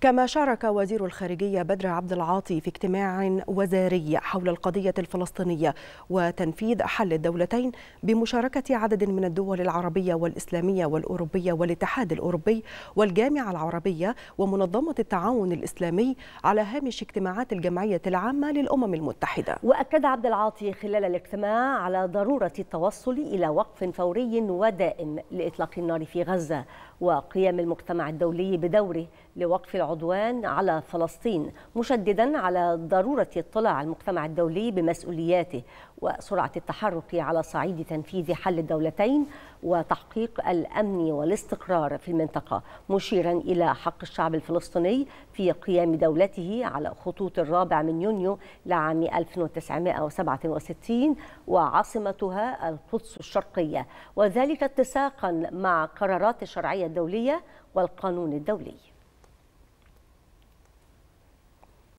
كما شارك وزير الخارجية بدر عبد العاطي في اجتماع وزاري حول القضية الفلسطينية وتنفيذ حل الدولتين بمشاركة عدد من الدول العربية والإسلامية والأوروبية والاتحاد الأوروبي والجامعة العربية ومنظمة التعاون الإسلامي على هامش اجتماعات الجمعية العامة للأمم المتحدة وأكد عبد العاطي خلال الاجتماع على ضرورة التوصل إلى وقف فوري ودائم لإطلاق النار في غزة وقيام المجتمع الدولي بدوره لوقف العدوان على فلسطين مشددا على ضرورة اطلاع المجتمع الدولي بمسؤولياته وسرعة التحرك على صعيد تنفيذ حل الدولتين وتحقيق الأمن والاستقرار في المنطقة مشيرا إلى حق الشعب الفلسطيني في قيام دولته على خطوط الرابع من يونيو لعام 1967 وعاصمتها القدس الشرقية وذلك اتساقا مع قرارات الشرعية الدولية والقانون الدولي